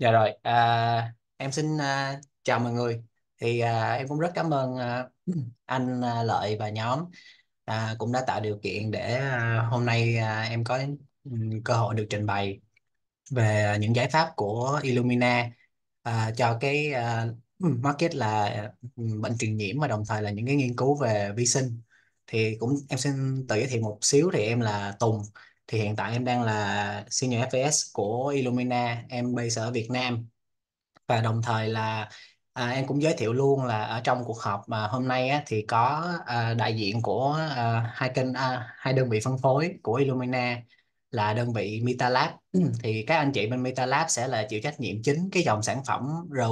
Dạ rồi, à, em xin à, chào mọi người. Thì à, em cũng rất cảm ơn à, anh à, Lợi và nhóm à, cũng đã tạo điều kiện để à, hôm nay à, em có cơ hội được trình bày về những giải pháp của Illumina à, cho cái à, market là bệnh truyền nhiễm mà đồng thời là những cái nghiên cứu về vi sinh. Thì cũng em xin tự giới thiệu một xíu thì em là Tùng thì hiện tại em đang là senior FVS của Illumina em base ở Việt Nam và đồng thời là À, em cũng giới thiệu luôn là ở trong cuộc họp mà hôm nay á, thì có à, đại diện của à, hai kênh à, hai đơn vị phân phối của Illumina là đơn vị MetaLab thì các anh chị bên MetaLab sẽ là chịu trách nhiệm chính cái dòng sản phẩm RO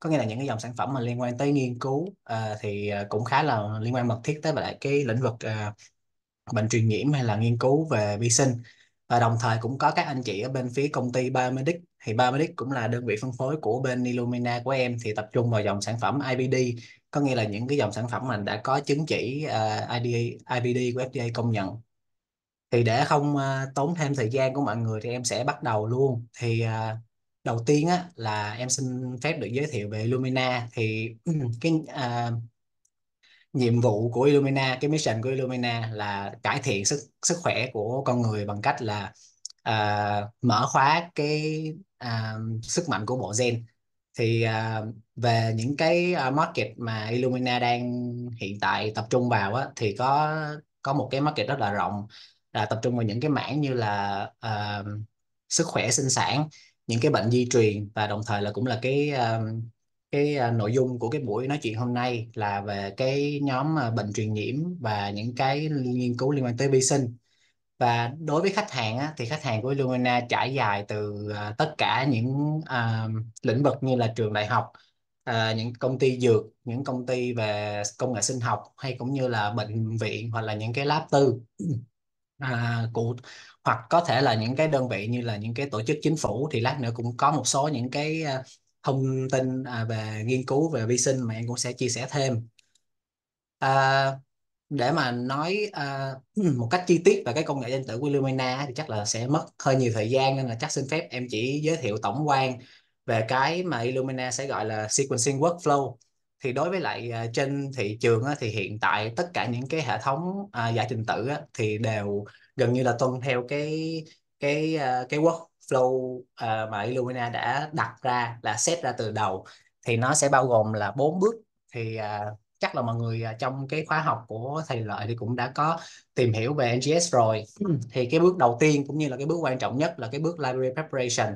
có nghĩa là những cái dòng sản phẩm mà liên quan tới nghiên cứu à, thì à, cũng khá là liên quan mật thiết tới lại cái lĩnh vực à, bệnh truyền nhiễm hay là nghiên cứu về vi sinh và đồng thời cũng có các anh chị ở bên phía công ty Biomedic thì Biomedic cũng là đơn vị phân phối của bên Illumina của em thì tập trung vào dòng sản phẩm IBD có nghĩa là những cái dòng sản phẩm mà đã có chứng chỉ uh, ờ, IDA, IBD của FDA công nhận thì để không uh, tốn thêm thời gian của mọi người thì em sẽ bắt đầu luôn thì uh, đầu tiên á, là em xin phép được giới thiệu về Illumina thì ừ, cái uh, nhiệm vụ của Illumina cái mission của Illumina là cải thiện sức sức khỏe của con người bằng cách là uh, mở khóa cái uh, sức mạnh của bộ gen thì uh, về những cái market mà Illumina đang hiện tại tập trung vào á, thì có có một cái market rất là rộng là tập trung vào những cái mảng như là uh, sức khỏe sinh sản những cái bệnh di truyền và đồng thời là cũng là cái uh, cái à, nội dung của cái buổi nói chuyện hôm nay là về cái nhóm à, bệnh truyền nhiễm và những cái nghiên cứu liên quan tới vi sinh và đối với khách hàng á, thì khách hàng của Illumina trải dài từ à, tất cả những à, lĩnh vực như là trường đại học à, những công ty dược những công ty về công nghệ sinh học hay cũng như là bệnh viện hoặc là những cái lab tư à, cụ hoặc có thể là những cái đơn vị như là những cái tổ chức chính phủ thì lát nữa cũng có một số những cái thông tin à, về nghiên cứu về vi sinh mà em cũng sẽ chia sẻ thêm à, để mà nói à, một cách chi tiết về cái công nghệ điện tử của Lumina thì chắc là sẽ mất hơi nhiều thời gian nên là chắc xin phép em chỉ giới thiệu tổng quan về cái mà Illumina sẽ gọi là sequencing workflow thì đối với lại à, trên thị trường á, thì hiện tại tất cả những cái hệ thống à, giải trình tự á, thì đều gần như là tuân theo cái cái à, cái work flow uh, mà Illumina đã đặt ra là set ra từ đầu thì nó sẽ bao gồm là bốn bước thì uh, chắc là mọi người ờ, trong cái khóa học của thầy lợi thì cũng đã có tìm hiểu về NGS rồi ừ. thì cái bước đầu tiên cũng như là cái bước quan trọng nhất là cái bước library preparation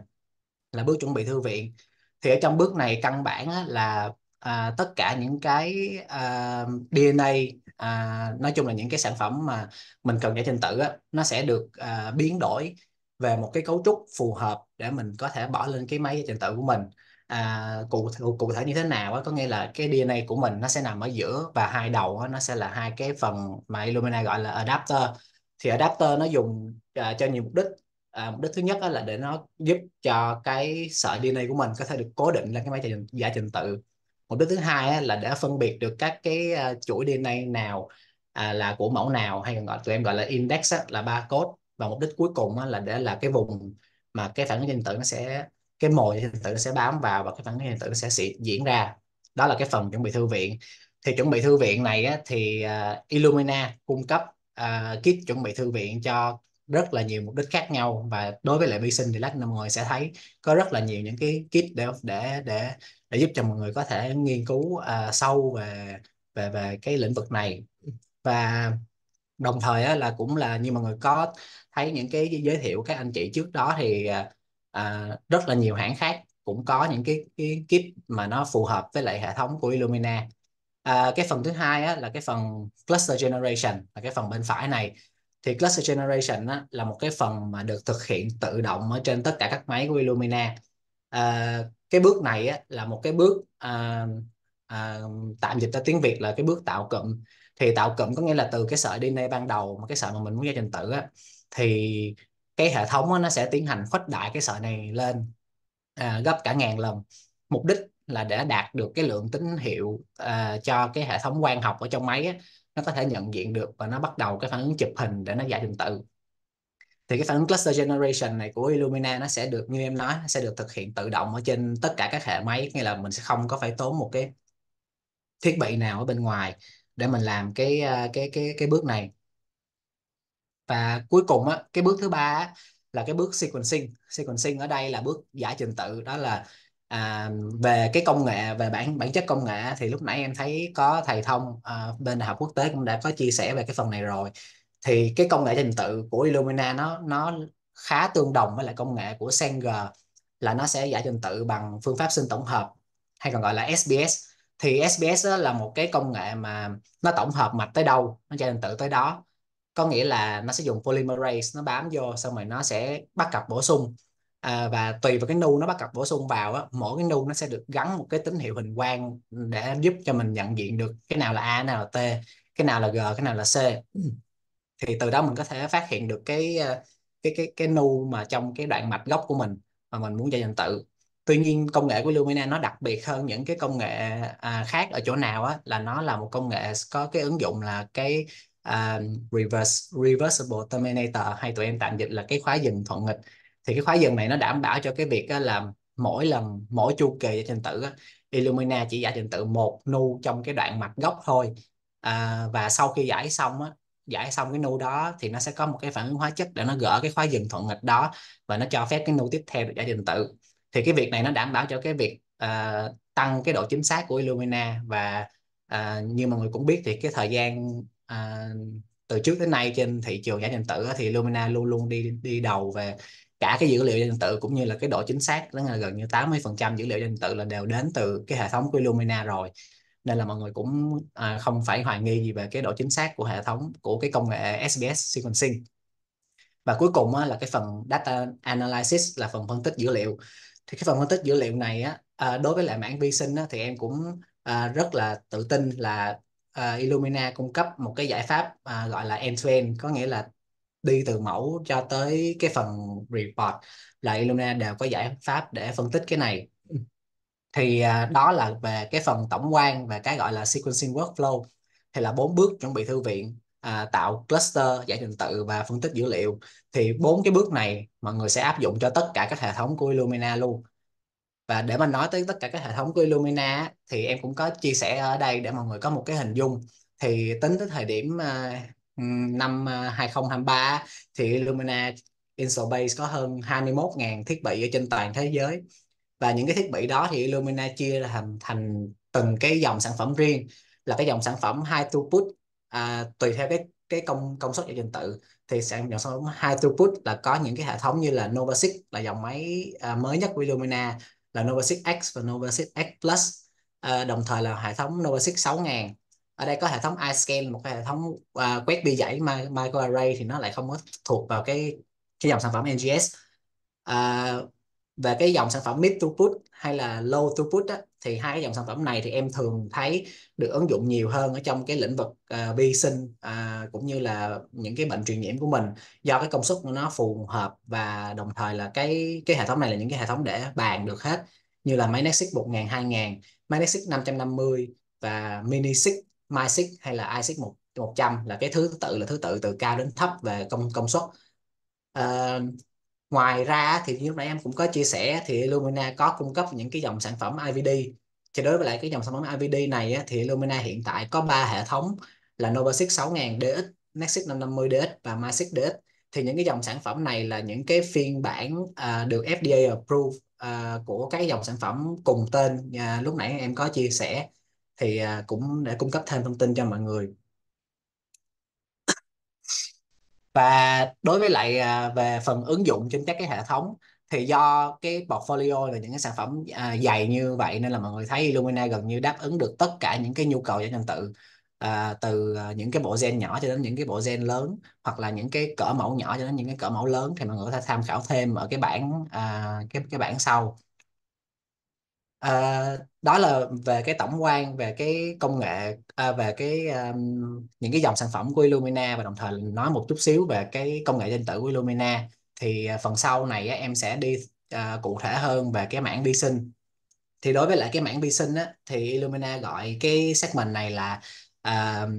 là bước chuẩn bị thư viện thì ở trong bước này căn bản á, là à, tất cả những cái à, DNA à, nói chung là những cái sản phẩm mà mình cần giải trình tự á, nó sẽ được à, biến đổi về một cái cấu trúc phù hợp để mình có thể bỏ lên cái máy trình tự của mình à, cụ cụ thể như thế nào á có nghĩa là cái DNA của mình nó sẽ nằm ở giữa và hai đầu á, nó sẽ là hai cái phần mà Illumina gọi là adapter thì adapter nó dùng à, cho nhiều mục đích à, mục đích thứ nhất là để nó giúp cho cái sợi DNA của mình có thể được cố định lên cái máy trình giải trình tự mục đích thứ hai là để phân biệt được các cái à, chuỗi DNA nào à, là của mẫu nào hay còn gọi tụi em gọi là index á, là ba code và mục đích cuối cùng là để là cái vùng mà cái phản ứng điện tử nó sẽ cái mồi điện tử nó sẽ bám vào và cái phản ứng điện tử nó sẽ diễn ra đó là cái phần chuẩn bị thư viện thì chuẩn bị thư viện này á, thì uh, Illumina cung cấp uh, kit chuẩn bị thư viện cho rất là nhiều mục đích khác nhau và đối với lại vi sinh thì lát mọi người sẽ thấy có rất là nhiều những cái kit để để để để giúp cho mọi người có thể nghiên cứu uh, sâu về về về cái lĩnh vực này và đồng thời á, là cũng là như mọi người có thấy những cái giới thiệu các anh chị trước đó thì à, à rất là nhiều hãng khác cũng có những cái, cái kit mà nó phù hợp với lại hệ thống của Illumina à, cái phần thứ hai á, là cái phần cluster generation là cái phần bên phải này thì cluster generation á, là một cái phần mà được thực hiện tự động ở trên tất cả các máy của Illumina à, cái bước này á, là một cái bước à, à, tạm dịch ra tiếng Việt là cái bước tạo cụm thì tạo cụm có nghĩa là từ cái sợi DNA ban đầu mà cái sợi mà mình muốn gia trình tự á thì cái hệ thống nó sẽ tiến hành khuếch đại cái sợi này lên à, gấp cả ngàn lần mục đích là để đạt được cái lượng tín hiệu à, cho cái hệ thống quang học ở trong máy á, nó có thể nhận diện được và nó bắt đầu cái phản ứng chụp hình để nó giải trình tự thì cái phản ứng cluster generation này của Illumina nó sẽ được như em nói sẽ được thực hiện tự động ở trên tất cả các hệ máy nghĩa là mình sẽ không có phải tốn một cái thiết bị nào ở bên ngoài để mình làm cái à, cái cái cái bước này và cuối cùng á, cái bước thứ ba á, là cái bước sequencing sequencing ở đây là bước giải trình tự đó là à, về cái công nghệ về bản bản chất công nghệ thì lúc nãy em thấy có thầy thông à, bên đại học quốc tế cũng đã có chia sẻ về cái phần này rồi thì cái công nghệ trình tự của Illumina nó nó khá tương đồng với lại công nghệ của Sanger là nó sẽ giải trình tự bằng phương pháp sinh tổng hợp hay còn gọi là SBS thì SBS là một cái công nghệ mà nó tổng hợp mạch tới đâu nó giải trình tự tới đó có nghĩa là nó sẽ dùng polymerase nó bám vô xong rồi nó sẽ bắt cặp bổ sung à, và tùy vào cái nu nó bắt cặp bổ sung vào á, mỗi cái nu nó sẽ được gắn một cái tín hiệu hình quang để giúp cho mình nhận diện được cái nào là A, cái nào là T, cái nào là G, cái nào là C. Thì từ đó mình có thể phát hiện được cái ờ, cái cái cái nu mà trong cái đoạn mạch gốc của mình mà mình muốn dây dần tự. Tuy nhiên công nghệ của Lumina nó đặc biệt hơn những cái công nghệ à, khác ở chỗ nào á là nó là một công nghệ có cái ứng dụng là cái um, reverse reversible terminator hay tụi em tạm dịch là cái khóa dừng thuận nghịch thì cái khóa dừng này nó đảm bảo cho cái việc á, là mỗi lần mỗi chu kỳ giải trình tự á, Illumina chỉ giải trình tự một nu trong cái đoạn mạch gốc thôi à, và sau khi giải xong á, giải xong cái nu đó thì nó sẽ có một cái phản ứng hóa chất để nó gỡ cái khóa dừng thuận nghịch đó và nó cho phép cái nu tiếp theo được giải trình tự thì cái việc này nó đảm bảo cho cái việc uh, tăng cái độ chính xác của Illumina và uh, như mọi người cũng biết thì cái thời gian à, từ trước đến nay trên thị trường giải điện tử thì Lumina luôn luôn đi đi đầu về cả cái dữ liệu điện tử cũng như là cái độ chính xác đó là gần như 80% dữ liệu điện tử là đều đến từ cái hệ thống của Lumina rồi nên là mọi người cũng à, không phải hoài nghi gì về cái độ chính xác của hệ thống của cái công nghệ SBS sequencing và cuối cùng á, là cái phần data analysis là phần phân tích dữ liệu thì cái phần phân tích dữ liệu này á, à, đối với lại mảng vi sinh á, thì em cũng à, rất là tự tin là uh, Illumina cung cấp một cái giải pháp uh, gọi là end-to-end có nghĩa là đi từ mẫu cho tới cái phần report là Illumina đều có giải pháp để phân tích cái này thì uh, đó là về cái phần tổng quan và cái gọi là sequencing workflow thì là bốn bước chuẩn bị thư viện à, tạo cluster giải trình tự và phân tích dữ liệu thì bốn cái bước này mọi người sẽ áp dụng cho tất cả các hệ thống của Illumina luôn và để mà nói tới tất cả các hệ thống của Illumina thì em cũng có chia sẻ ở đây để mọi người có một cái hình dung thì tính tới thời điểm à, năm 2023 à, thì Illumina InsoBase có hơn 21.000 thiết bị ở trên toàn thế giới và những cái thiết bị đó thì Illumina chia là thành, thành từng cái dòng sản phẩm riêng là cái dòng sản phẩm high throughput à, tùy theo cái cái công công suất giao trình tự thì sản dòng sản phẩm high throughput là có những cái hệ thống như là Novasic là dòng máy à, mới nhất của Illumina là Novasic X và Novasic X Plus à, đồng thời là hệ thống Novasic 6000 ở đây có hệ thống iScan một cái hệ thống uh, quét bi dãy microarray thì nó lại không có thuộc vào cái cái dòng sản phẩm NGS à, về cái dòng sản phẩm mid throughput hay là low throughput đó, thì hai cái dòng sản phẩm này thì em thường thấy được ứng dụng nhiều hơn ở trong cái lĩnh vực uh, vi sinh uh, cũng như là những cái bệnh truyền nhiễm của mình do cái công suất nó phù hợp và đồng thời là cái cái hệ thống này là những cái hệ thống để bàn được hết như là máy Nexus 1000 2000, máy Nexus 550 và mini six, my six hay là iSix 100 là cái thứ tự là thứ tự từ cao đến thấp về công công suất. Uh, ngoài ra thì như lúc nãy em cũng có chia sẻ thì Lumina có cung cấp những cái dòng sản phẩm IVD thì đối với lại cái dòng sản phẩm IVD này thì Lumina hiện tại có 3 hệ thống là Novasic 6000 DX, Nexus 550 DX và Masic DX thì những cái dòng sản phẩm này là những cái phiên bản uh, được FDA approve uh, của các dòng sản phẩm cùng tên uh, lúc nãy em có chia sẻ thì uh, cũng để cung cấp thêm thông tin cho mọi người và đối với lại uh, về phần ứng dụng trên các cái hệ thống thì do cái portfolio là những cái sản phẩm à, dày như vậy nên là mọi người thấy Illumina gần như đáp ứng được tất cả những cái nhu cầu giải trình tự à, từ à, những cái bộ gen nhỏ cho đến những cái bộ gen lớn hoặc là những cái cỡ mẫu nhỏ cho đến những cái cỡ mẫu lớn thì mọi người có thể tham khảo thêm ở cái bản à, cái cái bản sau à, đó là về cái tổng quan về cái công nghệ à, về cái um, những cái dòng sản phẩm của Illumina và đồng thời nói một chút xíu về cái công nghệ danh tử của Illumina thì à, phần sau này em sẽ đi à, cụ thể hơn về cái mảng vi sinh thì đối với lại cái mảng vi sinh á, thì Illumina gọi cái segment này là uh,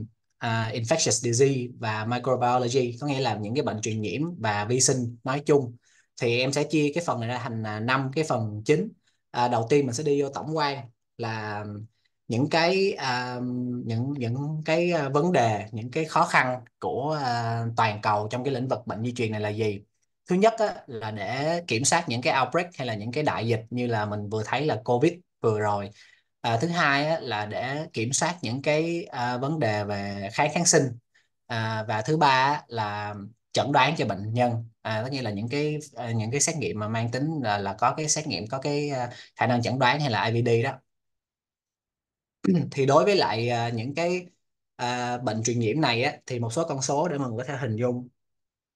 uh, infectious disease và microbiology có nghĩa là những cái bệnh truyền nhiễm và vi sinh nói chung thì em sẽ chia cái phần này ra thành năm cái phần chính à, đầu tiên mình sẽ đi vô tổng quan là những cái uh, những những cái vấn đề những cái khó khăn của uh, toàn cầu trong cái lĩnh vực bệnh di truyền này là gì thứ nhất á, là để kiểm soát những cái outbreak hay là những cái đại dịch như là mình vừa thấy là covid vừa rồi à, thứ hai á, là để kiểm soát những cái à, vấn đề về kháng kháng sinh à, và thứ ba á, là chẩn đoán cho bệnh nhân à, tất nhiên là những cái à, những cái xét nghiệm mà mang tính là, là có cái xét nghiệm có cái à, khả năng chẩn đoán hay là IVD đó thì đối với lại à, những cái à, bệnh truyền nhiễm này á, thì một số con số để mình có thể hình dung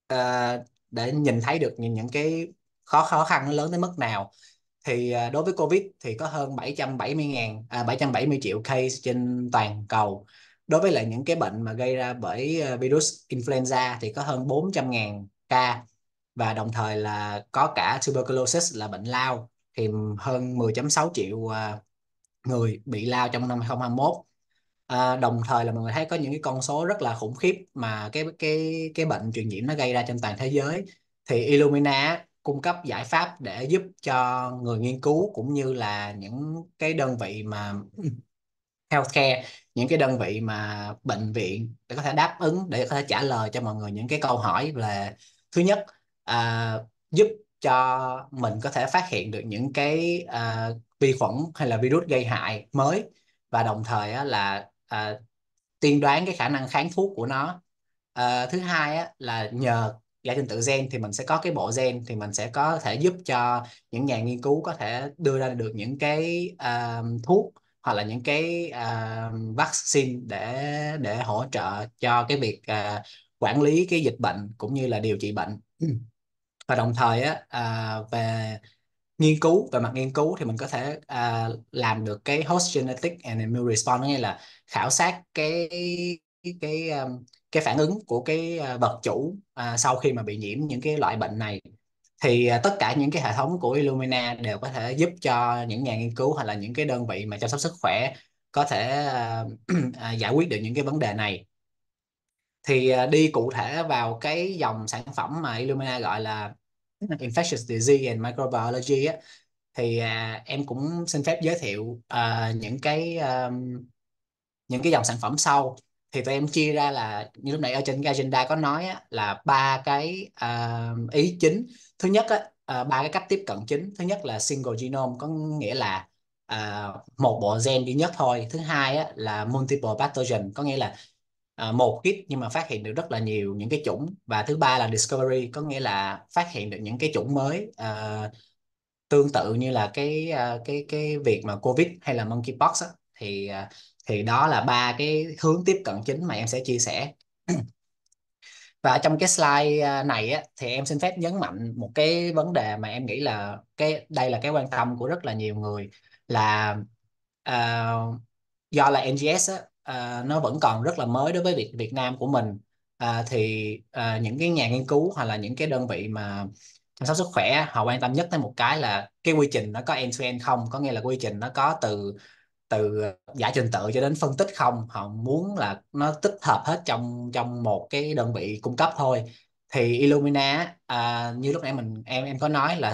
à, để nhìn thấy được những, những cái khó khó khăn lớn tới mức nào thì à, đối với Covid thì có hơn 770 ngàn à, 770 triệu case trên toàn cầu đối với lại những cái bệnh mà gây ra bởi à, virus influenza thì có hơn 400 ngàn ca và đồng thời là có cả tuberculosis là bệnh lao thì hơn 10.6 triệu à, người bị lao trong năm 2021 à, đồng thời là mọi người thấy có những cái con số rất là khủng khiếp mà cái cái cái bệnh truyền nhiễm nó gây ra trên toàn thế giới thì Illumina cung cấp giải pháp để giúp cho người nghiên cứu cũng như là những cái đơn vị mà healthcare những cái đơn vị mà bệnh viện để có thể đáp ứng để có thể trả lời cho mọi người những cái câu hỏi về thứ nhất à, giúp cho mình có thể phát hiện được những cái à, vi khuẩn hay là virus gây hại mới và đồng thời á, là à, tiên đoán cái khả năng kháng thuốc của nó à, thứ hai á, là nhờ giải trình tự gen thì mình sẽ có cái bộ gen thì mình sẽ có thể giúp cho những nhà nghiên cứu có thể đưa ra được những cái uh, thuốc hoặc là những cái uh, vaccine để để hỗ trợ cho cái việc uh, quản lý cái dịch bệnh cũng như là điều trị bệnh và đồng thời á, uh, về nghiên cứu về mặt nghiên cứu thì mình có thể uh, làm được cái host genetic and immune response nghĩa là khảo sát cái cái cái, um, cái phản ứng của cái à, vật chủ uh, sau khi mà bị nhiễm những cái loại bệnh này thì uh, tất cả những cái hệ thống của Illumina đều có thể giúp cho những nhà nghiên cứu hay là những cái đơn vị mà chăm sóc sức khỏe có thể uh, giải quyết được những cái vấn đề này thì uh, đi cụ thể vào cái dòng sản phẩm mà Illumina gọi là infectious disease and microbiology á thì à, em cũng xin phép giới thiệu à, những cái um, những cái dòng sản phẩm sau thì tụi em chia ra là như lúc nãy ở trên cái agenda có nói á, là ba cái uh, ý chính thứ nhất á, uh, ba cái cách tiếp cận chính thứ nhất là single genome có nghĩa là uh, một bộ gen duy nhất thôi thứ hai á, là multiple pathogen có nghĩa là À, một kíp nhưng mà phát hiện được rất là nhiều những cái chủng và thứ ba là discovery có nghĩa là phát hiện được những cái chủng mới à, tương tự như là cái à, cái cái việc mà covid hay là monkeypox á, thì à, thì đó là ba cái hướng tiếp cận chính mà em sẽ chia sẻ và trong cái slide này á, thì em xin phép nhấn mạnh một cái vấn đề mà em nghĩ là cái đây là cái quan tâm của rất là nhiều người là uh, do là NGS á, à, nó vẫn còn rất là mới đối với Việt Việt Nam của mình à, thì à, những cái nhà nghiên cứu hoặc là những cái đơn vị mà chăm sóc sức khỏe họ quan tâm nhất tới một cái là cái quy trình nó có end to end không có nghĩa là quy trình nó có từ từ giải trình tự cho đến phân tích không họ muốn là nó tích hợp hết trong trong một cái đơn vị cung cấp thôi thì Illumina à, như lúc nãy mình em em có nói là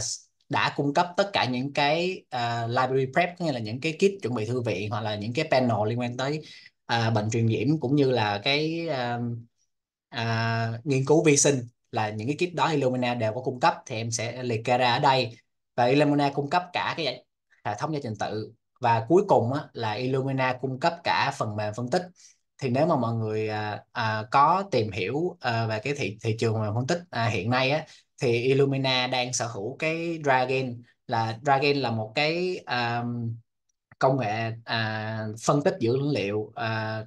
đã cung cấp tất cả những cái uh, library prep nghĩa là những cái kit chuẩn bị thư viện hoặc là những cái panel liên quan tới à, bệnh truyền nhiễm cũng như là cái à, à, nghiên cứu vi sinh là những cái kit đó Illumina đều có cung cấp thì em sẽ liệt kê ra ở đây và Illumina cung cấp cả cái hệ thống gia trình tự và cuối cùng á, là Illumina cung cấp cả phần mềm phân tích thì nếu mà mọi người à, à, có tìm hiểu à, về cái thị thị trường mà phân tích à, hiện nay á thì Illumina đang sở hữu cái Dragon là Dragon là một cái um, công nghệ à, phân tích dữ liệu à,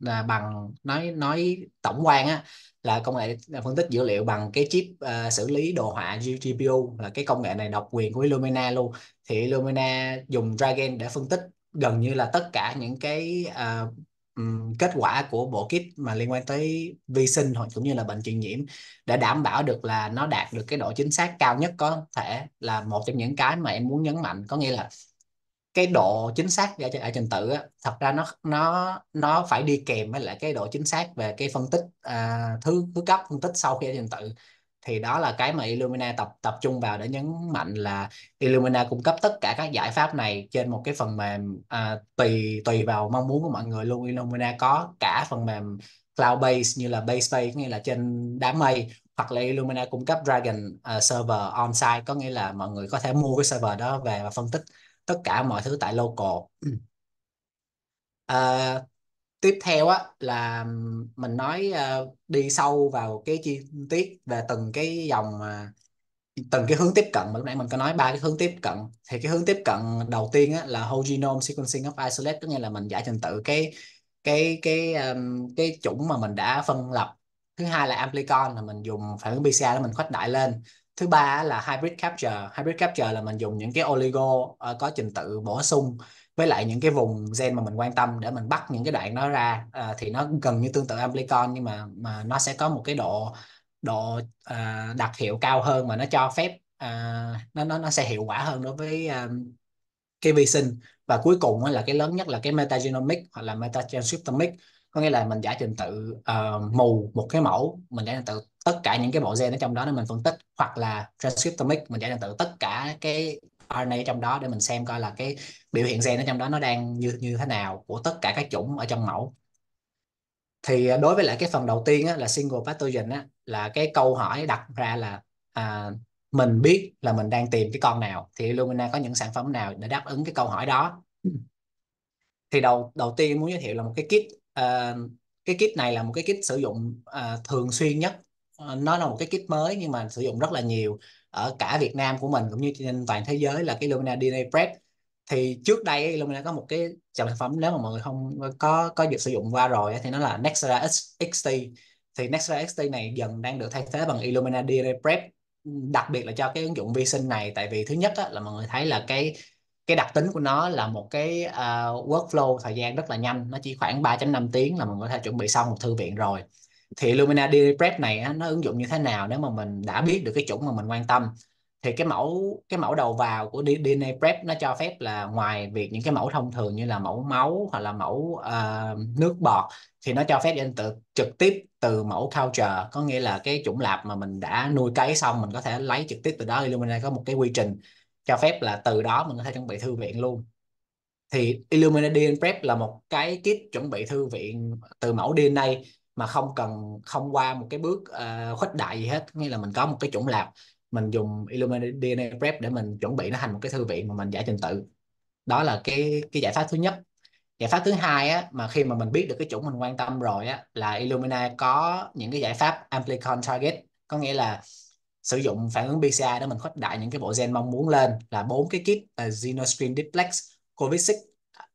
là bằng nói nói tổng quan á là công nghệ phân tích dữ liệu bằng cái chip uh, xử lý đồ họa GPU là cái công nghệ này độc quyền của Illumina luôn thì Illumina dùng Dragon để phân tích gần như là tất cả những cái uh, kết quả của bộ kit mà liên quan tới vi sinh hoặc cũng như là bệnh truyền nhiễm để đảm bảo được là nó đạt được cái độ chính xác cao nhất có thể là một trong những cái mà em muốn nhấn mạnh có nghĩa là cái độ chính xác ở trên, ở trình tự á, thật ra nó nó nó phải đi kèm với lại cái độ chính xác về cái phân tích à, thứ thứ cấp phân tích sau khi ở trình tự thì đó là cái mà Illumina tập tập trung vào để nhấn mạnh là Illumina cung cấp tất cả các giải pháp này trên một cái phần mềm à, tùy tùy vào mong muốn của mọi người luôn Illumina có cả phần mềm cloud base như là base base nghĩa là trên đám mây hoặc là Illumina cung cấp Dragon uh, server on site có nghĩa là mọi người có thể mua cái server đó về và phân tích tất cả mọi thứ tại local ừ. à, tiếp theo á là mình nói uh, đi sâu vào cái chi tiết về từng cái dòng uh, từng cái hướng tiếp cận mà lúc nãy mình có nói ba cái hướng tiếp cận thì cái hướng tiếp cận đầu tiên á, là whole genome sequencing of isolate tức nghĩa là mình giải trình tự cái cái cái um, cái chủng mà mình đã phân lập thứ hai là amplicon là mình dùng phản ứng PCR để mình khuếch đại lên thứ ba là hybrid capture hybrid capture là mình dùng những cái oligo ờ, có trình tự bổ sung với lại những cái vùng gen mà mình quan tâm để mình bắt những cái đoạn nó ra à, thì nó gần như tương tự amplicon nhưng mà mà nó sẽ có một cái độ độ à, đặc hiệu cao hơn mà nó cho phép à, nó nó nó sẽ hiệu quả hơn đối với à, cái vi sinh và cuối cùng là cái lớn nhất là cái metagenomic hoặc là metatranscriptomic có nghĩa là mình giải trình tự uh, mù một cái mẫu mình giải trình tự tất cả những cái bộ gen ở trong đó để mình phân tích hoặc là transcriptomic mình giải trình tự tất cả cái RNA ở trong đó để mình xem coi là cái biểu hiện gen ở trong đó nó đang như như thế nào của tất cả các chủng ở trong mẫu thì ờ, đối với lại cái phần đầu tiên á, là single pathogen á, là cái câu hỏi đặt ra là à, mình biết là mình đang tìm cái con nào thì Illumina có những sản phẩm nào để đáp ứng cái câu hỏi đó thì đầu đầu tiên muốn giới thiệu là một cái kit uh, cái kit này là một cái kit sử dụng uh, thường xuyên nhất uh, nó là một cái kit mới nhưng mà sử dụng rất là nhiều ở cả Việt Nam của mình cũng như trên toàn thế giới là cái Lumina DNA Prep thì trước đây Lumina có một cái dòng sản phẩm nếu mà mọi người không có có được sử dụng qua rồi thì nó là Nextera XT thì Nextera XT này dần đang được thay thế bằng Illumina DNA Prep đặc biệt là cho cái ứng dụng vi sinh này tại vì thứ nhất á, là mọi người thấy là cái cái đặc tính của nó là một cái uh, workflow thời gian rất là nhanh nó chỉ khoảng 3.5 tiếng là mình có thể chuẩn bị xong một thư viện rồi thì Lumina Prep này nó ứng dụng như thế nào nếu mà mình đã biết được cái chủng mà mình quan tâm thì cái mẫu cái mẫu đầu vào của DNA Prep nó cho phép là ngoài việc những cái mẫu thông thường như là mẫu máu hoặc là mẫu uh, nước bọt thì nó cho phép anh tự trực tiếp từ mẫu culture có nghĩa là cái chủng lạp mà mình đã nuôi cấy xong mình có thể lấy trực tiếp từ đó Illumina có một cái quy trình cho phép là từ đó mình có thể chuẩn bị thư viện luôn thì DNA Prep là một cái kit chuẩn bị thư viện từ mẫu DNA mà không cần không qua một cái bước uh, khuếch đại gì hết nghĩa là mình có một cái chuẩn lab mình dùng Illuminati DNA Prep để mình chuẩn bị nó thành một cái thư viện mà mình giải trình tự đó là cái cái giải pháp thứ nhất giải pháp thứ hai á mà khi mà mình biết được cái chủng mình quan tâm rồi á là Illumina có những cái giải pháp amplicon target có nghĩa là sử dụng phản ứng PCI để mình khuếch đại những cái bộ gen mong muốn lên là bốn cái kit là Xenoscreen Duplex, COVID-6,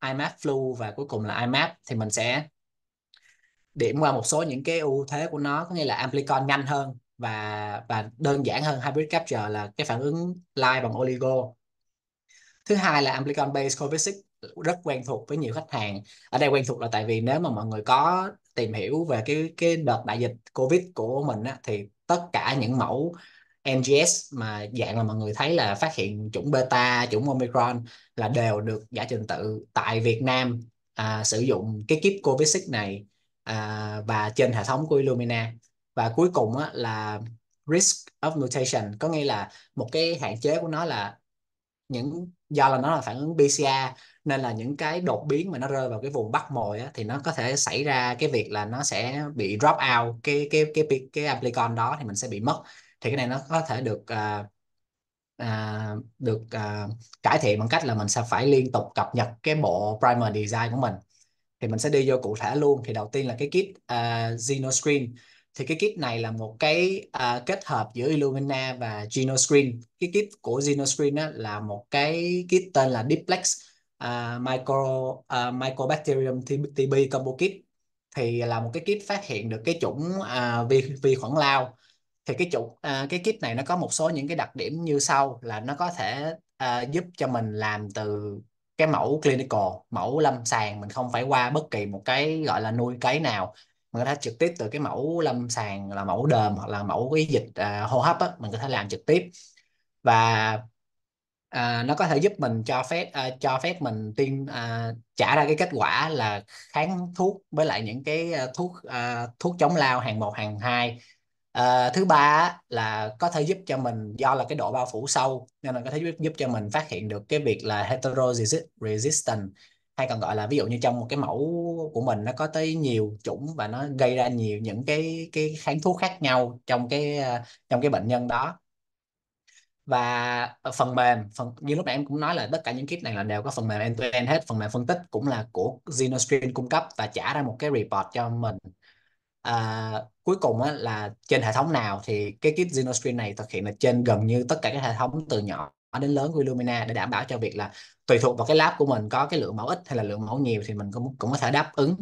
IMAP Flu và cuối cùng là IMAP thì mình sẽ điểm qua một số những cái ưu thế của nó có nghĩa là amplicon nhanh hơn và và đơn giản hơn hybrid capture là cái phản ứng live bằng oligo thứ hai là amplicon base covid rất quen thuộc với nhiều khách hàng ở đây quen thuộc là tại vì nếu mà mọi người có tìm hiểu về cái cái đợt đại dịch covid của mình á, thì tất cả những mẫu NGS mà dạng là mọi người thấy là phát hiện chủng beta, chủng omicron là đều được giải trình tự tại Việt Nam à, sử dụng cái kit COVID này à, và trên hệ thống của Illumina và cuối cùng á, là risk of mutation có nghĩa là một cái hạn chế của nó là những do là nó là phản ứng PCR nên là những cái đột biến mà nó rơi vào cái vùng bắt mồi á, thì nó có thể xảy ra cái việc là nó sẽ bị drop out cái cái cái cái, cái applicant đó thì mình sẽ bị mất thì cái này nó có thể được à, à, được à, cải thiện bằng cách là mình sẽ phải liên tục cập nhật cái bộ primer design của mình thì mình sẽ đi vô cụ thể luôn thì đầu tiên là cái kit à, Xenoscreen thì cái kit này là một cái à, kết hợp giữa Illumina và Genoscreen cái kit của Genoscreen á, là một cái kit tên là Diplex à, Micro à, Mycobacterium TB Combo Kit thì là một cái kit phát hiện được cái chủng à, vi vi khuẩn lao thì cái chủ à, cái kit này nó có một số những cái đặc điểm như sau là nó có thể à, giúp cho mình làm từ cái mẫu clinical mẫu lâm sàng mình không phải qua bất kỳ một cái gọi là nuôi cấy nào mình có thể trực tiếp từ cái mẫu lâm sàng là mẫu đờm hoặc là mẫu cái dịch à, hô hấp á, mình có thể làm trực tiếp và à, nó có thể giúp mình cho phép à, cho phép mình tiên à, trả ra cái kết quả là kháng thuốc với lại những cái à, thuốc à, thuốc chống lao hàng một hàng hai À, thứ ba là có thể giúp cho mình do là cái độ bao phủ sâu nên là có thể giúp giúp cho mình phát hiện được cái việc là resistance hay còn gọi là ví dụ như trong một cái mẫu của mình nó có tới nhiều chủng và nó gây ra nhiều những cái cái kháng thuốc khác nhau trong cái ờ, trong cái bệnh nhân đó và phần mềm phần như lúc nãy em cũng nói là tất cả những kit này là đều có phần mềm end to end hết phần mềm phân tích cũng là của Genostream cung cấp và trả ra một cái report cho mình à, cuối cùng á, là trên hệ thống nào thì cái kit Xenostream này thực hiện là trên gần như tất cả các hệ thống từ nhỏ đến lớn của Illumina để đảm bảo cho việc là tùy thuộc vào cái lab của mình có cái lượng mẫu ít hay là lượng mẫu nhiều thì mình cũng cũng có thể đáp ứng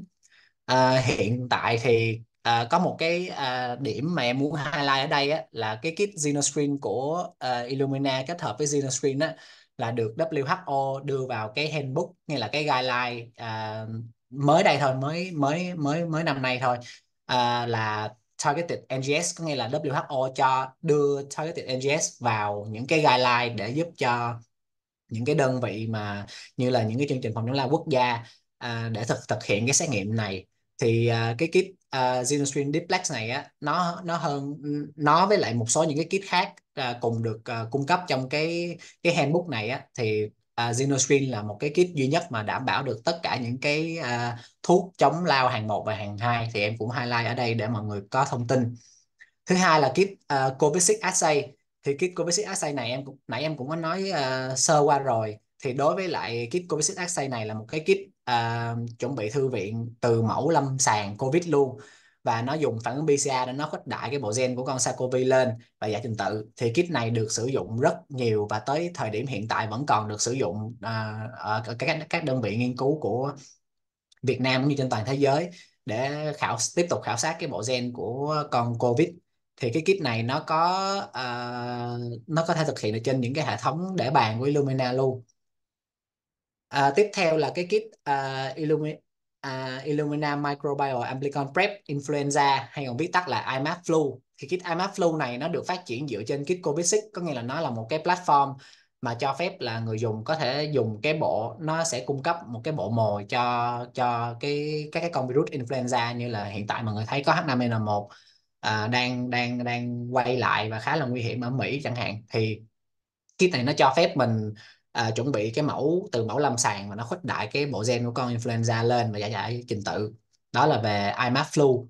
à, hiện tại thì à, có một cái à, điểm mà em muốn highlight ở đây á, là cái kit Xenostream của à, Illumina kết hợp với Xenostream á, là được WHO đưa vào cái handbook như là cái guideline à, mới đây thôi mới mới mới mới năm nay thôi Ờ, là targeted NGS có nghĩa là WHO cho đưa targeted NGS vào những cái guideline để giúp cho những cái đơn vị mà như là những cái chương trình phòng chống lao quốc gia uh, để thực thực hiện cái xét nghiệm này thì uh, cái kit uh, Xenostream Diplex này á nó nó hơn nó với lại một số những cái kit khác uh, cùng được uh, cung cấp trong cái cái handbook này á thì uh, Zinostril là một cái kit duy nhất mà đảm bảo được tất cả những cái uh, thuốc chống lao hàng 1 và hàng 2 thì em cũng highlight ở đây để mọi người có thông tin. Thứ hai là kit uh, à, Covixic assay. Thì kit Covixic assay này em cũng nãy em cũng có nói uh, sơ qua rồi. Thì đối với lại kit Covixic assay này là một cái kit uh, chuẩn bị thư viện từ mẫu lâm sàng COVID luôn và nó dùng phản ứng PCR để nó khuếch đại cái bộ gen của con SARS-CoV lên và giải trình tự thì kit này được sử dụng rất nhiều và tới thời điểm hiện tại vẫn còn được sử dụng à, ở các các đơn vị nghiên cứu của Việt Nam cũng như trên toàn thế giới để khảo tiếp tục khảo sát cái bộ gen của con COVID thì cái kit này nó có uh, nó có thể thực hiện được trên những cái hệ thống để bàn của Illumina luôn uh, tiếp theo là cái kit uh, Illumina uh, Illumina Microbial Amplicon Prep Influenza hay còn viết tắt là IMAP Flu thì kit IMAP Flu này nó được phát triển dựa trên kit COVID-6 có nghĩa là nó là một cái platform mà cho phép là người dùng có thể dùng cái bộ nó sẽ cung cấp một cái bộ mồi cho cho cái các cái con virus influenza như là hiện tại mọi người thấy có H5N1 à, đang đang đang quay lại và khá là nguy hiểm ở Mỹ chẳng hạn thì kit này nó cho phép mình à, chuẩn bị cái mẫu từ mẫu lâm sàng mà nó khuếch đại cái bộ gen của con influenza lên và giải giải trình tự đó là về IMAP flu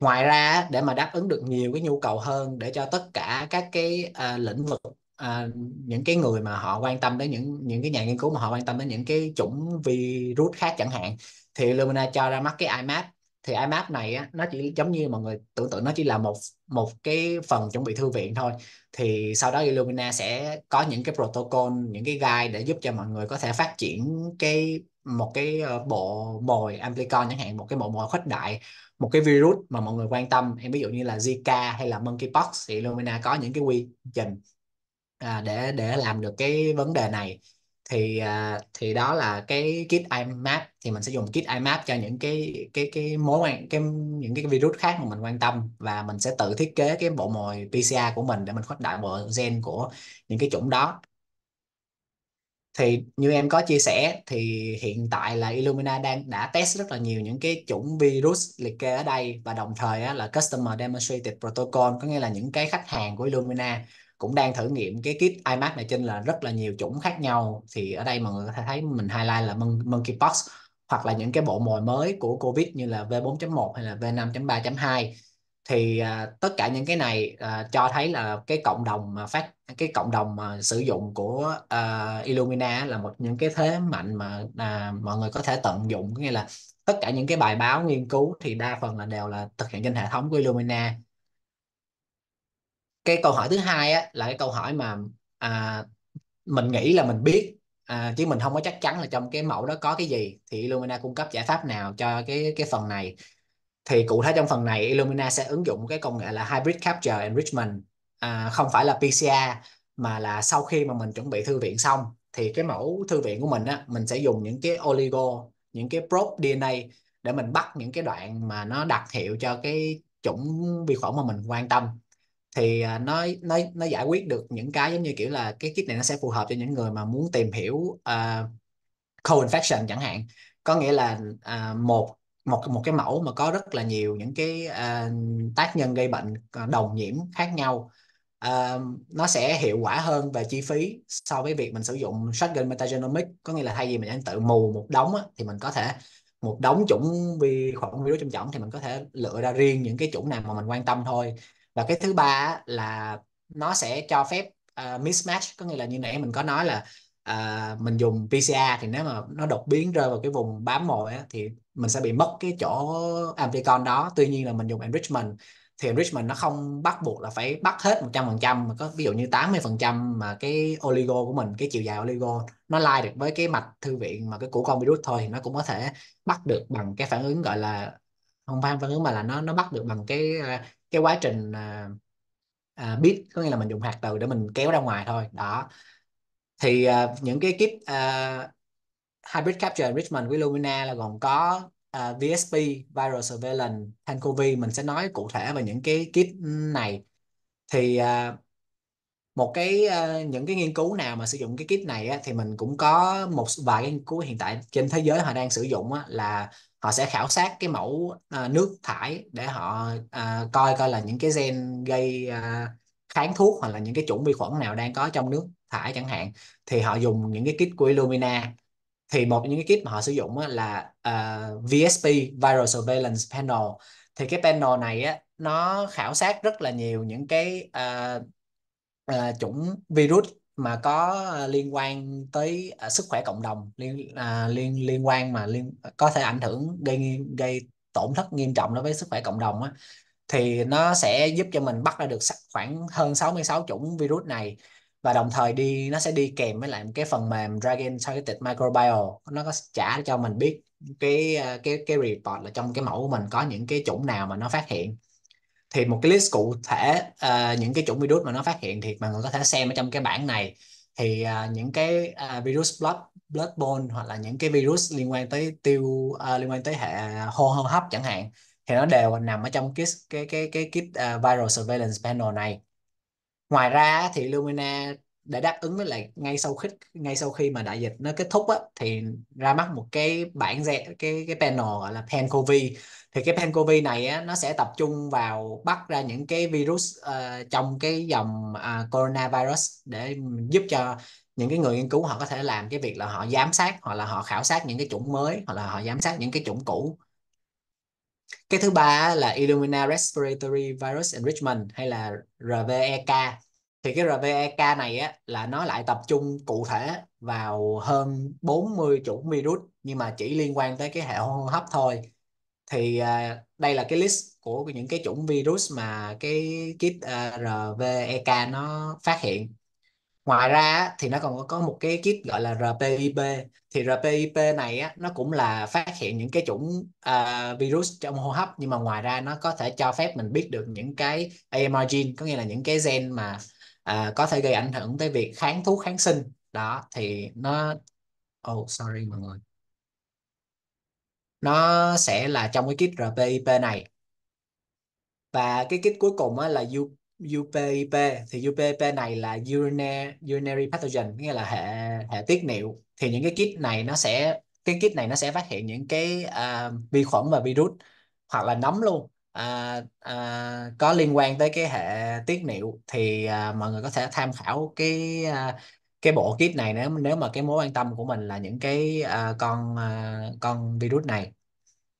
ngoài ra để mà đáp ứng được nhiều cái nhu cầu hơn để cho tất cả các cái à, lĩnh vực à, những cái người mà họ quan tâm đến những những cái nhà nghiên cứu mà họ quan tâm đến những cái chủng virus khác chẳng hạn thì Illumina cho ra mắt cái IMAP thì IMAP này á, nó chỉ giống như mọi người tưởng tượng nó chỉ là một một cái phần chuẩn bị thư viện thôi thì sau đó Illumina sẽ có những cái protocol những cái guide để giúp cho mọi người có thể phát triển cái một cái ờ, bộ mồi amplicon chẳng hạn một cái bộ mồi khuếch đại một cái virus mà mọi người quan tâm em ví dụ như là Zika hay là monkeypox thì Illumina có những cái quy trình à, để để làm được cái vấn đề này thì à, thì đó là cái kit IMAP thì mình sẽ dùng kit IMAP cho những cái cái cái mối quan cái những cái virus khác mà mình quan tâm và mình sẽ tự thiết kế cái bộ mồi PCR của mình để mình khuếch đại bộ gen của những cái chủng đó thì như em có chia sẻ thì hiện tại là Illumina đang đã test rất là nhiều những cái chủng virus liệt kê ở đây và đồng thời á, là Customer Demonstrated Protocol có nghĩa là những cái khách hàng của Illumina cũng đang thử nghiệm cái kit iMac này trên là rất là nhiều chủng khác nhau thì ở đây mọi người có thể thấy mình highlight là mon monkeypox hoặc là những cái bộ mồi mới của covid như là V4.1 hay là V5.3.2 thì à, tất cả những cái này à, cho thấy là cái cộng đồng mà phát cái cộng đồng mà sử dụng của à, Illumina là một những cái thế mạnh mà à, mọi người có thể tận dụng nghĩa là tất cả những cái bài báo nghiên cứu thì đa phần là đều là thực hiện trên hệ thống của Illumina cái câu hỏi thứ hai á, là cái câu hỏi mà à, mình nghĩ là mình biết à, chứ mình không có chắc chắn là trong cái mẫu đó có cái gì thì Illumina cung cấp giải pháp nào cho cái cái phần này thì cụ thể trong phần này Illumina sẽ ứng dụng cái công nghệ là hybrid capture enrichment à, không phải là PCR mà là sau khi mà mình chuẩn bị thư viện xong thì cái mẫu thư viện của mình á mình sẽ dùng những cái oligo những cái probe DNA để mình bắt những cái đoạn mà nó đặc hiệu cho cái chủng vi khuẩn mà mình quan tâm thì à, nó nó nó giải quyết được những cái giống như kiểu là cái kit này nó sẽ phù hợp cho những người mà muốn tìm hiểu uh, co-infection chẳng hạn có nghĩa là uh, một một một cái mẫu mà có rất là nhiều những cái uh, tác nhân gây bệnh đồng nhiễm khác nhau uh, nó sẽ hiệu quả hơn về chi phí so với việc mình sử dụng shotgun metagenomic có nghĩa là thay vì mình đang tự mù một đống á, thì mình có thể một đống chủng vi khuẩn virus trong chổng thì mình có thể lựa ra riêng những cái chủng nào mà mình quan tâm thôi và cái thứ ba là nó sẽ cho phép uh, mismatch có nghĩa là như nãy mình có nói là uh, mình dùng PCR thì nếu mà nó đột biến rơi vào cái vùng bám mồi á, thì mình sẽ bị mất cái chỗ amplicon đó tuy nhiên là mình dùng enrichment thì enrichment nó không bắt buộc là phải bắt hết 100% mà có ví dụ như 80% mà cái oligo của mình cái chiều dài oligo nó lai được với cái mạch thư viện mà cái của con virus thôi thì nó cũng có thể bắt được bằng cái phản ứng gọi là không phải phản ứng mà là nó nó bắt được bằng cái ờ, cái quá trình à, à, bit có nghĩa là mình dùng hạt từ để mình kéo ra ngoài thôi đó thì à, những cái kit à, hybrid capture enrichment với Lumina là gồm có uh, VSP, Viral Surveillance, Tankovi. Mình sẽ nói cụ thể về những cái kit này. Thì uh, một cái uh, những cái nghiên cứu nào mà sử dụng cái kit này á, thì mình cũng có một vài nghiên cứu hiện tại trên thế giới họ đang sử dụng á, là họ sẽ khảo sát cái mẫu à, nước thải để họ à, coi coi là những cái gen gây à, kháng thuốc hoặc là những cái chủng vi khuẩn nào đang có trong nước thải chẳng hạn thì họ dùng những cái kit của Illumina thì một những cái kit mà họ sử dụng là uh, VSP Viral Surveillance Panel thì cái panel này á nó khảo sát rất là nhiều những cái uh, uh, chủng virus mà có ờ, liên quan tới ờ, sức khỏe cộng đồng liên à, liên liên quan mà liên có thể ảnh hưởng gây gây tổn thất nghiêm trọng đối với sức khỏe cộng đồng á thì nó sẽ giúp cho mình bắt ra được khoảng hơn 66 chủng virus này và đồng thời đi nó sẽ đi kèm với lại một cái phần mềm Dragon Targeted Microbiome nó có trả cho mình biết cái ờ, cái cái report là trong cái mẫu của mình có những cái chủng nào mà nó phát hiện thì một cái list cụ thể uh, những cái chủng virus mà nó phát hiện thì mọi người có thể xem ở trong cái bảng này thì uh, những cái uh, virus blood bloodborne hoặc là những cái virus liên quan tới tiêu uh, liên quan tới hệ hô hấp chẳng hạn thì nó đều nằm ở trong cái cái cái cái kit uh, viral surveillance panel này ngoài ra thì Lumina để đáp ứng với lại ngay sau khi ngay sau khi mà đại dịch nó kết thúc á, thì ra mắt một cái bản cái cái panel gọi là pan covid thì cái pancovi này á, nó sẽ tập trung vào bắt ra những cái virus uh, trong cái dòng uh, coronavirus để giúp cho những cái người nghiên cứu họ có thể làm cái việc là họ giám sát hoặc là họ khảo sát những cái chủng mới hoặc là họ giám sát những cái chủng cũ cái thứ ba là Illumina Respiratory Virus Enrichment hay là RVEK thì cái RVEK này á, là nó lại tập trung cụ thể vào hơn 40 chủng virus nhưng mà chỉ liên quan tới cái hệ hô hấp thôi thì à, đây là cái list của những cái chủng virus mà cái kit à, RVEK nó phát hiện ngoài ra thì nó còn có một cái kit gọi là RPIP thì RPIP này á, nó cũng là phát hiện những cái chủng uh, virus trong hô hấp nhưng mà ngoài ra nó có thể cho phép mình biết được những cái AMR gene có nghĩa là những cái gen mà uh, có thể gây ảnh hưởng tới việc kháng thuốc kháng sinh đó thì nó oh sorry mọi người nó sẽ là trong cái kit RPIP này và cái kit cuối cùng là U, UPIP thì UPIP này là urinary, urinary pathogen nghĩa là hệ hệ tiết niệu thì những cái kit này nó sẽ cái kit này nó sẽ phát hiện những cái uh, vi khuẩn và virus hoặc là nấm luôn uh, uh, có liên quan tới cái hệ tiết niệu thì uh, mọi người có thể tham khảo cái uh, cái bộ kit này nếu nếu mà cái mối quan tâm của mình là những cái uh, con uh, con virus này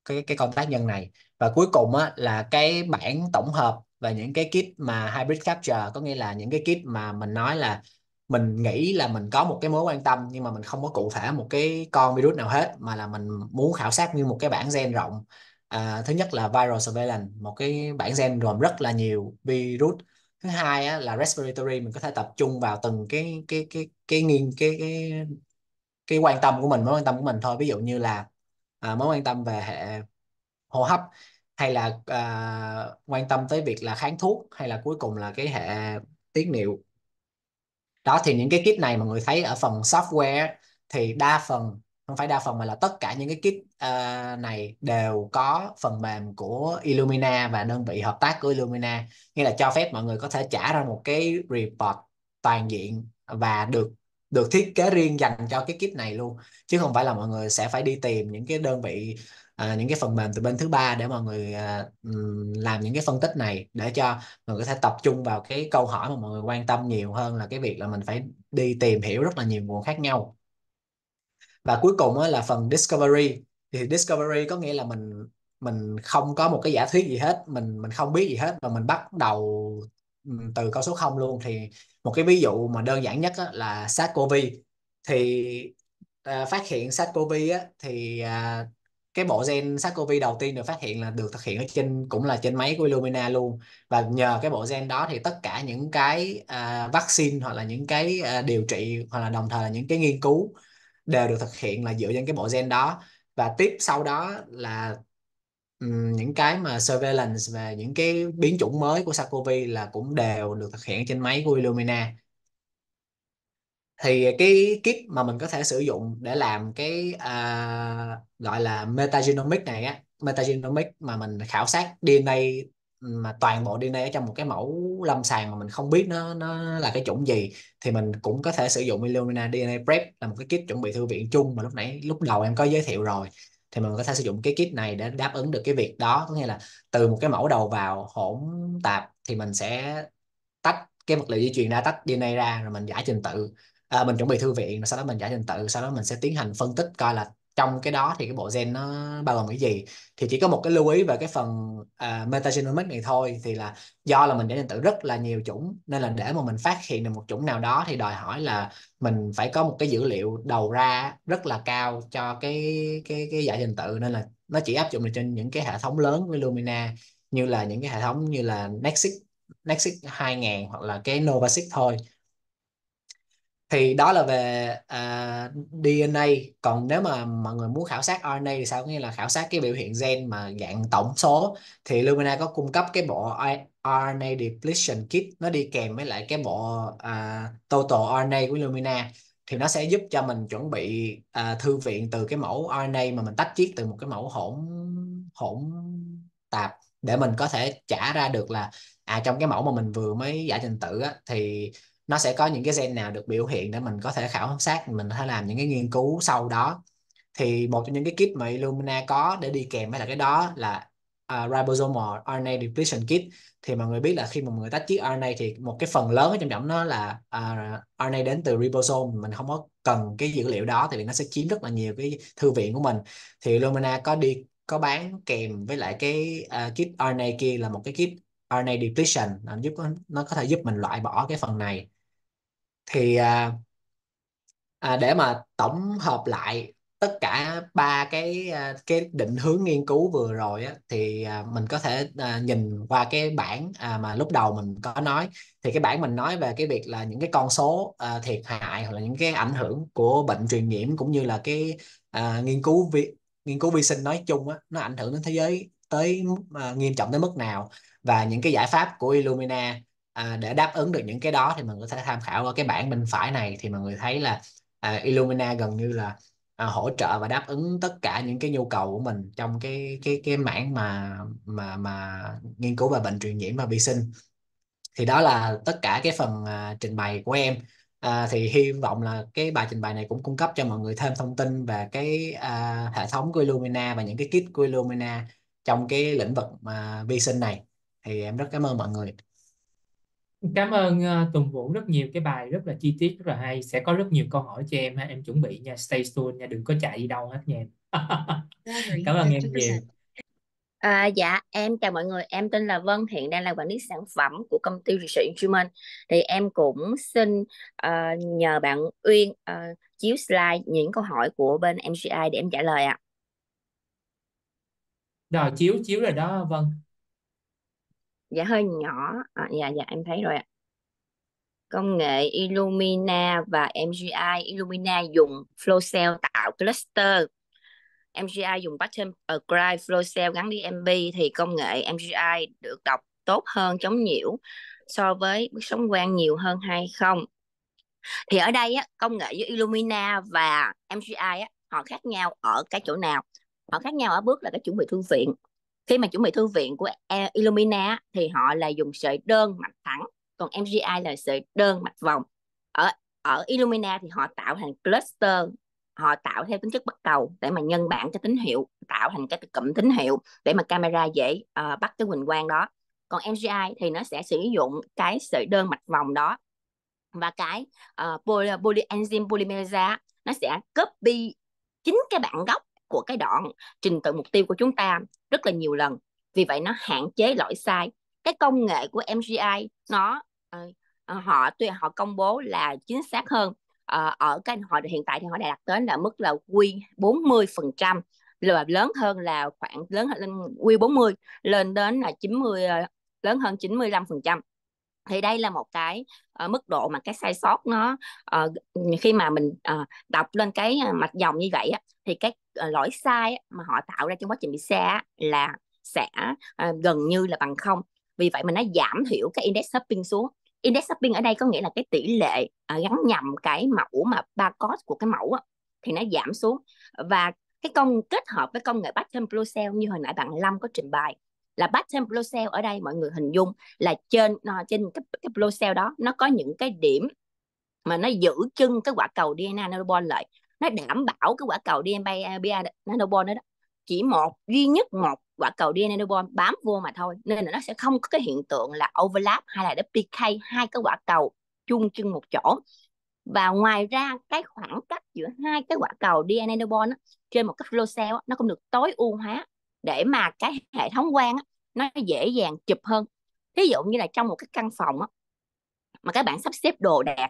cái cái con tác nhân này và cuối cùng á, là cái bản tổng hợp và những cái kit mà hybrid capture có nghĩa là những cái kit mà mình nói là mình nghĩ là mình có một cái mối quan tâm nhưng mà mình không có cụ thể một cái con virus nào hết mà là mình muốn khảo sát như một cái bản gen rộng à, thứ nhất là viral surveillance một cái bản gen gồm rất là nhiều virus thứ hai á, là respiratory mình có thể tập trung vào từng cái cái cái cái nghiên cái, cái cái quan tâm của mình mối quan tâm của mình thôi ví dụ như là à, mối quan tâm về hệ hô hấp hay là à, quan tâm tới việc là kháng thuốc hay là cuối cùng là cái hệ tiết niệu đó thì những cái kit này mà người thấy ở phần software thì đa phần không phải đa phần mà là tất cả những cái kit uh, này đều có phần mềm của Illumina và đơn vị hợp tác của Illumina nghĩa là cho phép mọi người có thể trả ra một cái report toàn diện và được được thiết kế riêng dành cho cái kit này luôn chứ không phải là mọi người sẽ phải đi tìm những cái đơn vị à, những cái phần mềm từ bên thứ ba để mọi người à, làm những cái phân tích này để cho mọi người có thể tập trung vào cái câu hỏi mà mọi người quan tâm nhiều hơn là cái việc là mình phải đi tìm hiểu rất là nhiều nguồn khác nhau và cuối cùng là phần discovery thì discovery có nghĩa là mình mình không có một cái giả thuyết gì hết mình mình không biết gì hết và mình bắt đầu ừ, từ con số 0 luôn thì một cái ví dụ mà đơn giản nhất á, là SARS-CoV thì à, phát hiện SARS-CoV á, thì à, cái bộ gen SARS-CoV đầu tiên được phát hiện là được thực hiện ở trên cũng là trên máy của Illumina luôn và nhờ cái bộ gen đó thì tất cả những cái à, vaccine hoặc là những cái à, điều trị hoặc là đồng thời là những cái nghiên cứu đều được thực hiện là dựa trên cái bộ gen đó và tiếp sau đó là những cái mà surveillance và những cái biến chủng mới của SARS-CoV là cũng đều được thực hiện trên máy của Illumina thì cái kit mà mình có thể sử dụng để làm cái uh, gọi là metagenomic này á metagenomic mà mình khảo sát DNA mà toàn bộ DNA ở trong một cái mẫu lâm sàng mà mình không biết nó nó là cái chủng gì thì mình cũng có thể sử dụng Illumina DNA Prep là một cái kit chuẩn bị thư viện chung mà lúc nãy lúc đầu em có giới thiệu rồi thì mình có thể sử dụng cái kit này để đáp ứng được cái việc đó có nghĩa là từ một cái mẫu đầu vào hỗn tạp thì mình sẽ tách cái vật liệu di truyền ra tách DNA ra rồi mình giải trình tự à, mình chuẩn bị thư viện rồi sau đó mình giải trình tự sau đó mình sẽ tiến hành phân tích coi là trong cái đó thì cái bộ gen nó bao gồm cái gì thì chỉ có một cái lưu ý về cái phần uh, à, metagenomic này thôi thì là do là mình để điện tử rất là nhiều chủng nên là để mà mình phát hiện được một chủng nào đó thì đòi hỏi là mình phải có một cái dữ liệu đầu ra rất là cao cho cái cái cái giải trình tự nên là nó chỉ áp dụng được trên những cái hệ thống lớn với Lumina như là những cái hệ thống như là Nexus Nexus 2000 hoặc là cái Novasic thôi thì đó là về uh, à, DNA còn nếu mà mọi người muốn khảo sát RNA thì sao có nghĩa là khảo sát cái biểu hiện gen mà dạng tổng số thì Illumina có cung cấp cái bộ RNA depletion kit nó đi kèm với lại cái bộ uh, total RNA của Illumina thì nó sẽ giúp cho mình chuẩn bị uh, thư viện từ cái mẫu RNA mà mình tách chiết từ một cái mẫu hỗn hỗn tạp để mình có thể trả ra được là à trong cái mẫu mà mình vừa mới giải trình tự á, thì nó sẽ có những cái gen nào được biểu hiện để mình có thể khảo sát mình có thể làm những cái nghiên cứu sau đó thì một trong những cái kit mà Illumina có để đi kèm với là cái đó là uh, à, ribosomal RNA depletion kit thì mọi người biết là khi mà người tách chiếc RNA thì một cái phần lớn ở trong trọng nó là uh, à, RNA đến từ ribosome mình không có cần cái dữ liệu đó thì nó sẽ chiếm rất là nhiều cái thư viện của mình thì Illumina có đi có bán kèm với lại cái uh, kit RNA kia là một cái kit RNA depletion nó giúp nó có thể giúp mình loại bỏ cái phần này thì à, à, để mà tổng hợp lại tất cả ba cái à, cái định hướng nghiên cứu vừa rồi á, thì à, mình có thể à, nhìn qua cái bảng à, mà lúc đầu mình có nói thì cái bảng mình nói về cái việc là những cái con số à, thiệt hại hoặc là những cái ảnh hưởng của bệnh truyền nhiễm cũng như là cái à, nghiên cứu vi, nghiên cứu vi sinh nói chung á, nó ảnh hưởng đến thế giới tới à, nghiêm trọng tới mức nào và những cái giải pháp của Illumina à, để đáp ứng được những cái đó thì mình có thể tham khảo ở cái bảng bên phải này thì mọi người thấy là à, Illumina gần như là à, hỗ trợ và đáp ứng tất cả những cái nhu cầu của mình trong cái cái cái mảng mà mà mà nghiên cứu về bệnh truyền nhiễm và vi sinh thì đó là tất cả cái phần à, trình bày của em à, thì hy vọng là cái bài trình bày này cũng cung cấp cho mọi người thêm thông tin về cái à, hệ thống của Illumina và những cái kit của Illumina trong cái lĩnh vực mà vi sinh này thì em rất cảm ơn mọi người Cảm ơn uh, Tùng Vũ rất nhiều cái bài rất là chi tiết rất là hay sẽ có rất nhiều câu hỏi cho em ha em chuẩn bị nha stay tuned nha đừng có chạy đi đâu hết nha em dạ, dạ, cảm ơn dạ, em nhiều À, dạ em chào mọi người em tên là Vân hiện đang là quản lý sản phẩm của công ty Research Instrument thì em cũng xin uh, nhờ bạn Uyên uh, chiếu slide những câu hỏi của bên MCI để em trả lời ạ à. rồi chiếu chiếu rồi đó Vân dạ hơi nhỏ à, dạ dạ em thấy rồi ạ công nghệ Illumina và MGI Illumina dùng flow cell tạo cluster MGI dùng pattern Agri flow cell gắn đi MB thì công nghệ MGI được đọc tốt hơn chống nhiễu so với bước sóng quang nhiều hơn hay không thì ở đây á, công nghệ giữa Illumina và MGI á, họ khác nhau ở cái chỗ nào họ khác nhau ở bước là cái chuẩn bị thư viện khi mà chuẩn bị thư viện của e, Illumina thì họ là dùng sợi đơn mạch thẳng còn MGI là sợi đơn mạch vòng ở ở Illumina thì họ tạo thành cluster họ tạo theo tính chất bắt cầu để mà nhân bản cho tín hiệu tạo thành cái cụm tín hiệu để mà camera dễ uh, bắt cái huỳnh quang đó còn MGI thì nó sẽ sử dụng cái sợi đơn mạch vòng đó và cái uh, poly, polyenzyme polymerase nó sẽ copy chính cái bản gốc của cái đoạn trình tự mục tiêu của chúng ta rất là nhiều lần vì vậy nó hạn chế lỗi sai cái công nghệ của MGI nó ờ, ờ, họ tuy họ công bố là chính xác hơn ờ, ở cái họ hiện tại thì họ đã đạt tới là mức là Q 40 phần trăm là lớn hơn là khoảng lớn hơn lên Q40 lên đến là 90 lớn hơn 95 phần trăm thì đây là một cái uh, mức độ mà cái sai sót nó uh, khi mà mình uh, đọc lên cái mạch dòng như vậy á, thì cái uh, lỗi sai á, mà họ tạo ra trong quá trình bị xe á, là sẽ uh, gần như là bằng không vì vậy mà nó giảm thiểu cái index shopping xuống index shopping ở đây có nghĩa là cái tỷ lệ uh, gắn nhầm cái mẫu mà ba cost của cái mẫu á, thì nó giảm xuống và cái công kết hợp với công nghệ Bottom Blue Cell như hồi nãy bạn Lâm có trình bày là bottom blow cell ở đây mọi người hình dung là trên trên cái, cái blow cell đó nó có những cái điểm mà nó giữ chân cái quả cầu DNA nanobond lại nó đảm bảo cái quả cầu DNA nanobond đó, đó chỉ một duy nhất một quả cầu DNA nanobond bám vô mà thôi nên là nó sẽ không có cái hiện tượng là overlap hay là duplicate hai cái quả cầu chung chân một chỗ và ngoài ra cái khoảng cách giữa hai cái quả cầu DNA nanobond trên một cái flow cell đó, nó cũng được tối ưu hóa để mà cái hệ thống quan á, nó dễ dàng chụp hơn thí dụ như là trong một cái căn phòng á, mà các bạn sắp xếp đồ đạc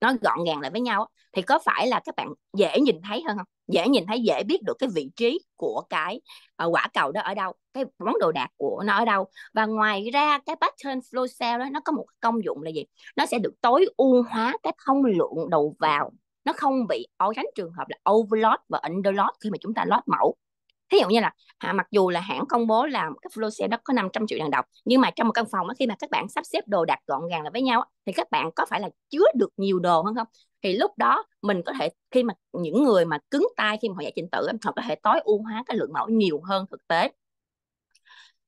nó gọn gàng lại với nhau á, thì có phải là các bạn dễ nhìn thấy hơn không dễ nhìn thấy dễ biết được cái vị trí của cái uh, quả cầu đó ở đâu cái món đồ đạc của nó ở đâu và ngoài ra cái pattern flow cell đó nó có một công dụng là gì nó sẽ được tối ưu hóa cái thông lượng đầu vào nó không bị ô tránh trường hợp là overload và underload khi mà chúng ta load mẫu thí dụ như là à, mặc dù là hãng công bố là cái flow share đó có 500 triệu đàn đọc nhưng mà trong một căn phòng đó, khi mà các bạn sắp xếp đồ đặt gọn gàng lại với nhau thì các bạn có phải là chứa được nhiều đồ hơn không thì lúc đó mình có thể khi mà những người mà cứng tay khi mà họ giải trình tự họ có thể tối ưu hóa cái lượng mẫu nhiều hơn thực tế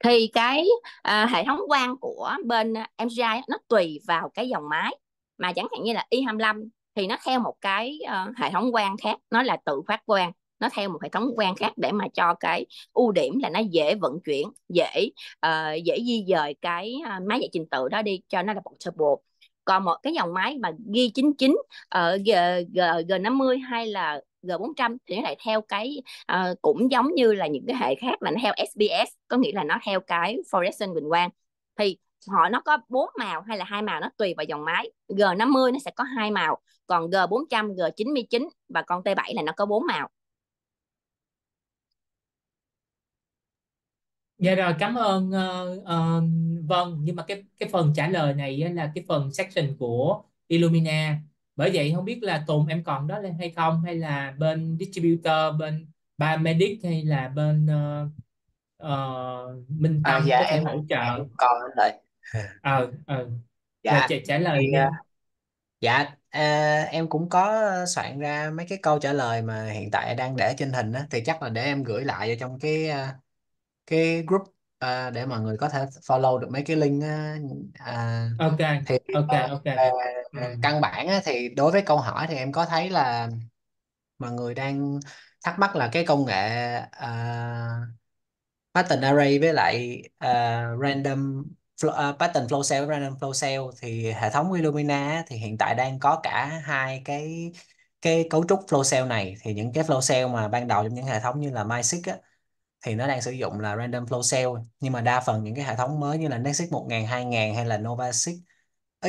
thì cái à, hệ thống quan của bên à, MGI nó tùy vào cái dòng máy mà chẳng hạn như là Y25 thì nó theo một cái uh, hệ thống quan khác nó là tự phát quan nó theo một hệ thống quan khác để mà cho cái ưu điểm là nó dễ vận chuyển dễ uh, dễ di dời cái ờ, máy giải trình tự đó đi cho nó là portable còn một cái dòng máy mà ghi 99 ở G, G, G50 hay là G400 thì nó lại theo cái uh, cũng giống như là những cái hệ khác là nó theo SBS có nghĩa là nó theo cái fluorescent bình quang thì họ nó có bốn màu hay là hai màu nó tùy vào dòng máy G50 nó sẽ có hai màu còn G400 G99 và con T7 là nó có bốn màu Dạ rồi, cảm ơn ờ, ờ, Vân. Nhưng mà cái cái phần trả lời này là cái phần section của Illumina. Bởi vậy không biết là Tùng em còn đó lên hay không hay là bên distributor, bên Biomedic hay là bên ờ, ờ, Minh À, dạ có em hỗ trợ. em còn lại ừ. Ờ, ờ. Dạ. Rồi dạ chị trả lời thì, ờ, dạ à, em cũng có soạn ra mấy cái câu trả lời mà hiện tại đang để trên hình á thì chắc là để em gửi lại vào trong cái à, cái group à, để mọi người có thể follow được mấy cái link á, à, ok thì ok ờ, ok à, à, căn bản á, thì đối với câu hỏi thì em có thấy là mọi người đang thắc mắc là cái công nghệ à, pattern array với lại à, random flow, uh, pattern flow cell với random flow cell thì hệ thống Illumina thì hiện tại đang có cả hai cái cái cấu trúc flow cell này thì những cái flow cell mà ban đầu trong những hệ thống như là MySeq á, thì nó đang sử dụng là random flow cell nhưng mà đa phần những cái hệ thống mới như là Nexus 1000, 2000 hay là Novasic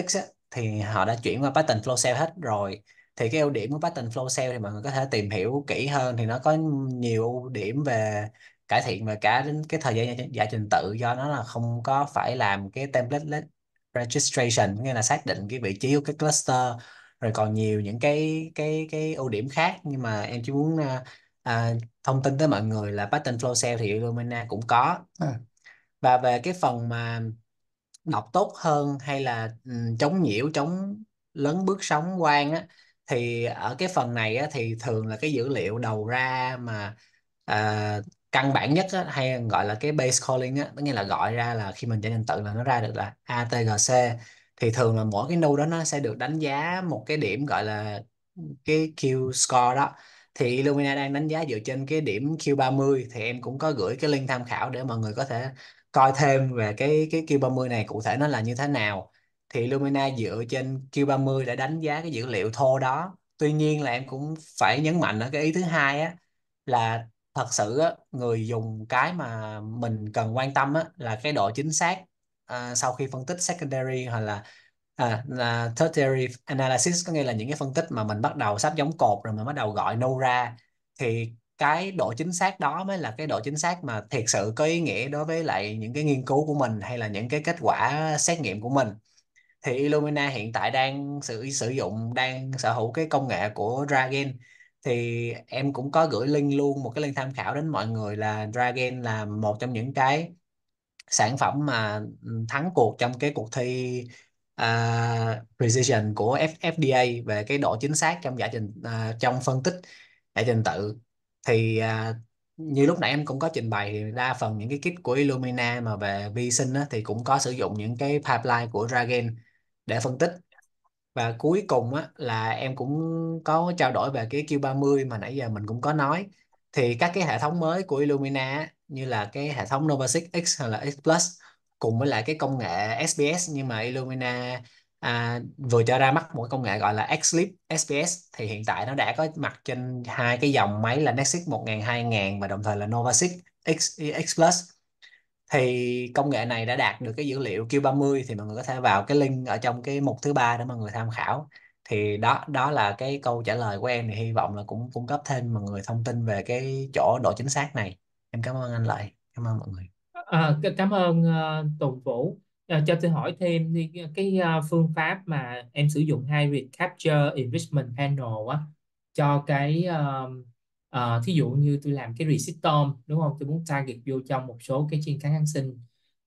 X á, thì họ đã chuyển qua pattern flow cell hết rồi thì cái ưu điểm của pattern flow cell thì mọi người có thể tìm hiểu kỹ hơn thì nó có nhiều ưu điểm về cải thiện về cả đến cái thời gian giải trình tự do nó là không có phải làm cái template registration nghĩa là xác định cái vị trí của cái cluster rồi còn nhiều những cái cái cái ưu điểm khác nhưng mà em chỉ muốn à, à, thông tin tới mọi người là pattern flow sale thì Illumina cũng có à. và về cái phần mà đọc tốt hơn hay là um, chống nhiễu chống lấn bước sóng quang á thì ở cái phần này á, thì thường là cái dữ liệu đầu ra mà à, căn bản nhất á, hay gọi là cái base calling á, tức nghĩa là gọi ra là khi mình chạy trình tự là nó ra được là ATGC thì thường là mỗi cái node đó nó sẽ được đánh giá một cái điểm gọi là cái Q score đó thì Illumina đang đánh giá dựa trên cái điểm Q30 thì em cũng có gửi cái link tham khảo để mọi người có thể coi thêm về cái cái Q30 này cụ thể nó là như thế nào thì Illumina dựa trên Q30 để đánh giá cái dữ liệu thô đó tuy nhiên là em cũng phải nhấn mạnh ở cái ý thứ hai á là thật sự á, người dùng cái mà mình cần quan tâm á, là cái độ chính xác à, sau khi phân tích secondary hoặc là à, là tertiary analysis có nghĩa là những cái phân tích mà mình bắt đầu sắp giống cột rồi mình bắt đầu gọi nâu ra thì cái độ chính xác đó mới là cái độ chính xác mà thiệt sự có ý nghĩa đối với lại những cái nghiên cứu của mình hay là những cái kết quả xét nghiệm của mình thì Illumina hiện tại đang sử sử dụng đang sở hữu cái công nghệ của Dragon thì em cũng có gửi link luôn một cái link tham khảo đến mọi người là Dragon là một trong những cái sản phẩm mà thắng cuộc trong cái cuộc thi uh, precision của F FDA về cái độ chính xác trong giải trình uh, trong phân tích giải trình tự thì uh, như lúc nãy em cũng có trình bày thì đa phần những cái kit của Illumina mà về vi sinh á, thì cũng có sử dụng những cái pipeline của Dragon để phân tích và cuối cùng á, là em cũng có trao đổi về cái Q30 mà nãy giờ mình cũng có nói thì các cái hệ thống mới của Illumina á, như là cái hệ thống Novasic X hoặc là X Plus cùng với lại cái công nghệ SPS nhưng mà Illumina à, vừa cho ra mắt một công nghệ gọi là xlip SPS thì hiện tại nó đã có mặt trên hai cái dòng máy là Nexus 1000 2000 và đồng thời là Nova 6 X, X Plus thì công nghệ này đã đạt được cái dữ liệu Q30 thì mọi người có thể vào cái link ở trong cái mục thứ ba để mọi người tham khảo thì đó đó là cái câu trả lời của em thì hy vọng là cũng cung cấp thêm mọi người thông tin về cái chỗ độ chính xác này em cảm ơn anh lại cảm ơn mọi người À, cảm ơn uh, Tùng Vũ. À, cho tôi hỏi thêm đi cái uh, phương pháp mà em sử dụng Hybrid Capture Enrichment Panel á cho cái uh, uh, thí dụ như tôi làm cái resistome đúng không? Tôi muốn target vô trong một số cái chuyên kháng kháng sinh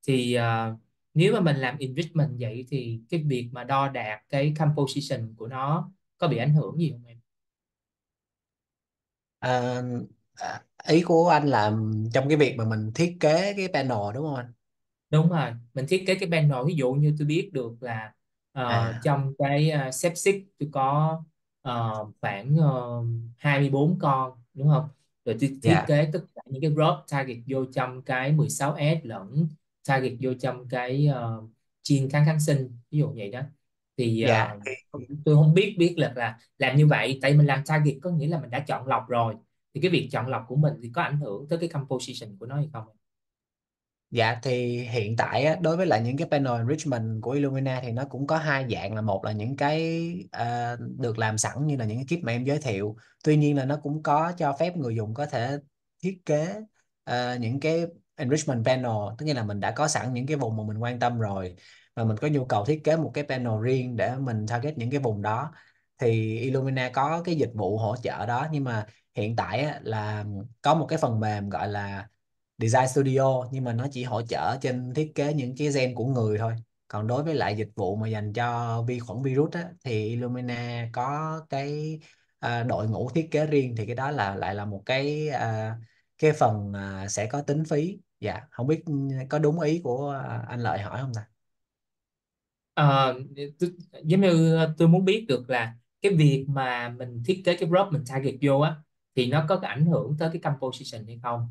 thì uh, nếu mà mình làm enrichment vậy thì cái việc mà đo đạc cái composition của nó có bị ảnh hưởng gì không em? À, à ý của anh là trong cái việc mà mình thiết kế cái panel đúng không anh đúng rồi mình thiết kế cái panel ví dụ như tôi biết được là ờ, à trong cái uh, ờ, xích tôi có ờ, khoảng uh, ờ, 24 con đúng không rồi tôi thiết dạ kế tất cả những cái group target vô trong cái 16S lẫn target vô trong cái uh, gene kháng kháng sinh ví dụ vậy đó thì dạ uh, tôi không biết biết là là làm như vậy tại mình làm target có nghĩa là mình đã chọn lọc rồi thì cái việc chọn lọc của mình thì có ảnh hưởng tới cái composition của nó hay không? Dạ thì hiện tại á, đối với lại những cái panel enrichment của Illumina thì nó cũng có hai dạng là một là những cái uh, được làm sẵn như là những cái chip mà em giới thiệu. Tuy nhiên là nó cũng có cho phép người dùng có thể thiết kế uh, những cái enrichment panel, tức nghĩa là mình đã có sẵn những cái vùng mà mình quan tâm rồi và mình có nhu cầu thiết kế một cái panel riêng để mình target những cái vùng đó thì Illumina có cái dịch vụ hỗ trợ đó nhưng mà hiện tại là có một cái phần mềm gọi là Design Studio nhưng mà nó chỉ hỗ trợ trên thiết kế những cái gen của người thôi còn đối với lại dịch vụ mà dành cho vi khuẩn virus á, thì Illumina có cái à, đội ngũ thiết kế riêng thì cái đó là lại là một cái à, cái phần à, sẽ có tính phí dạ không biết có đúng ý của à, anh Lợi hỏi không ta Ờ, giống như à, tôi muốn biết được là cái việc mà mình thiết kế cái blog mình target vô á thì nó có ảnh hưởng tới cái composition hay không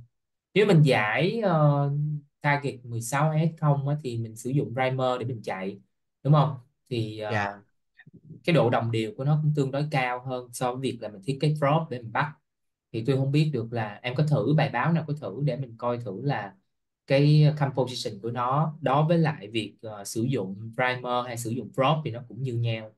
nếu mình giải uh, target 16S không thì mình sử dụng primer để mình chạy đúng không thì uh, ờ, yeah. Dạ. cái độ đồng đều của nó cũng tương đối cao hơn so với việc là mình thiết kế drop để mình bắt thì tôi không biết được là em có thử bài báo nào có thử để mình coi thử là cái composition của nó đối với lại việc uh, sử dụng primer hay sử dụng crop thì nó cũng như nhau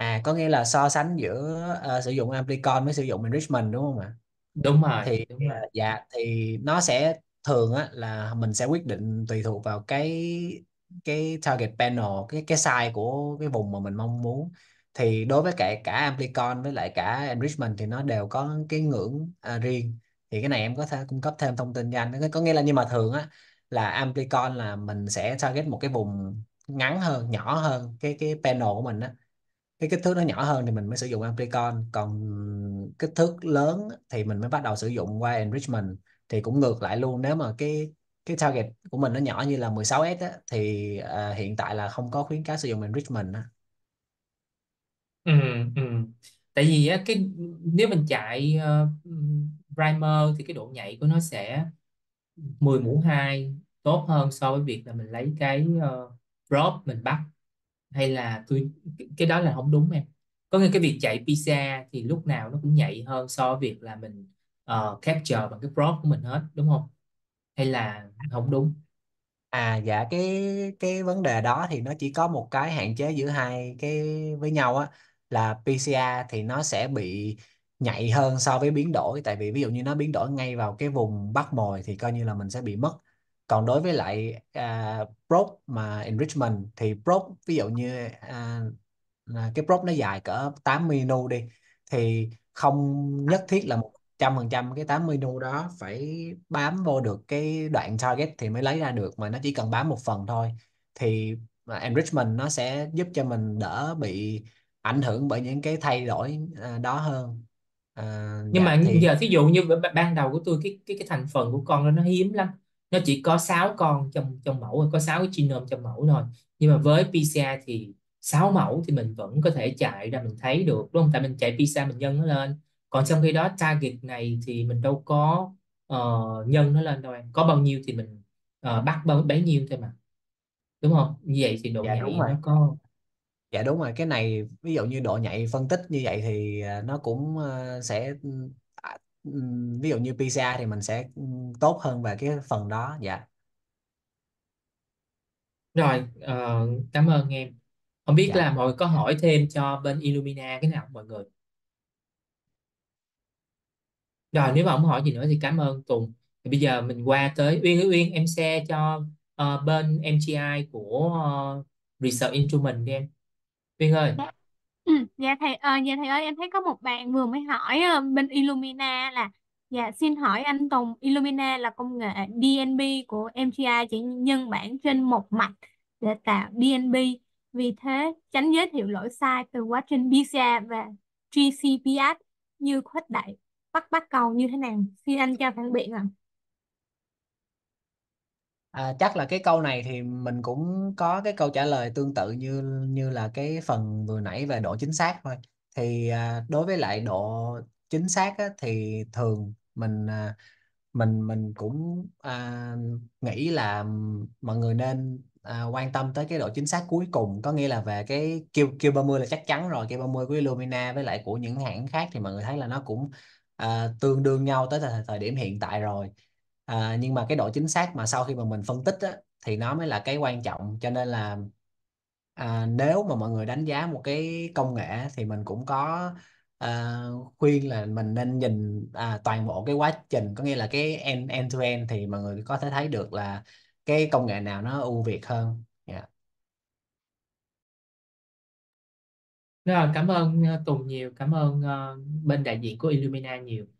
à có nghĩa là so sánh giữa uh, sử dụng Amplicon với sử dụng enrichment đúng không ạ đúng rồi thì đúng rồi. dạ thì nó sẽ thường á là mình sẽ quyết định tùy thuộc vào cái cái target panel cái cái size của cái vùng mà mình mong muốn thì đối với cả cả Amplicon với lại cả enrichment thì nó đều có cái ngưỡng à, riêng thì cái này em có thể cung cấp thêm thông tin cho anh có nghĩa là nhưng mà thường á là Amplicon là mình sẽ target một cái vùng ngắn hơn nhỏ hơn cái cái panel của mình á cái kích thước nó nhỏ hơn thì mình mới sử dụng amplicon còn kích thước lớn thì mình mới bắt đầu sử dụng qua enrichment thì cũng ngược lại luôn nếu mà cái cái target của mình nó nhỏ như là 16S á, thì à, hiện tại là không có khuyến cáo sử dụng enrichment á. Ừ, ừ. Tại vì á, cái nếu mình chạy ờ, primer thì cái độ nhạy của nó sẽ 10 mũ 2 tốt hơn so với việc là mình lấy cái uh, ờ, probe mình bắt hay là tôi cái đó là không đúng em có nghĩa cái việc chạy pizza thì lúc nào nó cũng nhạy hơn so với việc là mình uh, capture bằng cái prompt của mình hết đúng không hay là không đúng À dạ cái cái vấn đề đó thì nó chỉ có một cái hạn chế giữa hai cái với nhau á là PCR thì nó sẽ bị nhạy hơn so với biến đổi tại vì ví dụ như nó biến đổi ngay vào cái vùng bắt mồi thì coi như là mình sẽ bị mất còn đối với lại uh, à, probe mà enrichment thì probe ví dụ như uh, cái probe nó dài cỡ 8 nu đi thì không nhất thiết là một trăm phần trăm cái 8 nu đó phải bám vô được cái đoạn target thì mới lấy ra được mà nó chỉ cần bám một phần thôi thì à, enrichment nó sẽ giúp cho mình đỡ bị ảnh hưởng bởi những cái thay đổi đó hơn à, nhưng dạ mà thì... giờ thí dụ như ban đầu của tôi cái cái cái thành phần của con nó hiếm lắm nó chỉ có 6 con trong trong mẫu có 6 cái genome trong mẫu thôi nhưng mà với PCR thì 6 mẫu thì mình vẫn có thể chạy ra mình thấy được đúng không tại mình chạy PCR mình nhân nó lên còn trong khi đó target này thì mình đâu có uh, nhân nó lên đâu em có bao nhiêu thì mình uh, bắt bao bấy nhiêu thôi mà đúng không như vậy thì độ dạ, nhạy nó có dạ đúng rồi cái này ví dụ như độ nhạy phân tích như vậy thì ờ, nó cũng sẽ ví dụ như pizza thì mình sẽ tốt hơn về cái phần đó dạ Rồi, ờ, cảm ơn em. Không biết dạ là mọi người có hỏi thêm cho bên Illumina cái nào không mọi người? Rồi, nếu mà không hỏi gì nữa thì cảm ơn Tùng. Thì bây giờ mình qua tới Uyên Uyên, Uyên em share cho ờ, bên MGI của ờ, Research Instrument đi em. Uyên ơi. Dạ. Ừm, dạ thầy, ờ, dạ thầy ơi em thấy có một bạn vừa mới hỏi ờ, bên Illumina là dạ xin hỏi anh Tùng Illumina là công nghệ DNB của MTI chỉ nhân bản trên một mạch để tạo DNB vì thế tránh giới thiệu lỗi sai từ quá trình PCR và GCPS như khuếch đại bắt bắt cầu như thế nào xin anh cho phản biện ạ À, chắc là cái câu này thì mình cũng có cái câu trả lời tương tự như như là cái phần vừa nãy về độ chính xác thôi. Thì, à, đối với lại độ chính xác á, thì thường mình, à, mình mình cũng, à, nghĩ là mọi người nên, à, quan tâm tới cái độ chính xác cuối cùng. Có nghĩa là về cái Q Q30 là chắc chắn rồi, Q30 của Illumina với lại của những hãng khác thì mọi người thấy là nó cũng, à, tương đương nhau tới thời thời điểm hiện tại rồi à, nhưng mà cái độ chính xác mà sau khi mà mình phân tích á, thì nó mới là cái quan trọng cho nên là à, nếu mà mọi người đánh giá một cái công nghệ thì mình cũng có à, khuyên là mình nên nhìn à, toàn bộ cái quá trình có nghĩa là cái end, end to end thì mọi người có thể thấy được là cái công nghệ nào nó ưu việt hơn yeah. Dạ. Rồi, cảm ơn ờ, Tùng nhiều, cảm ơn uh, bên đại diện của Illumina nhiều.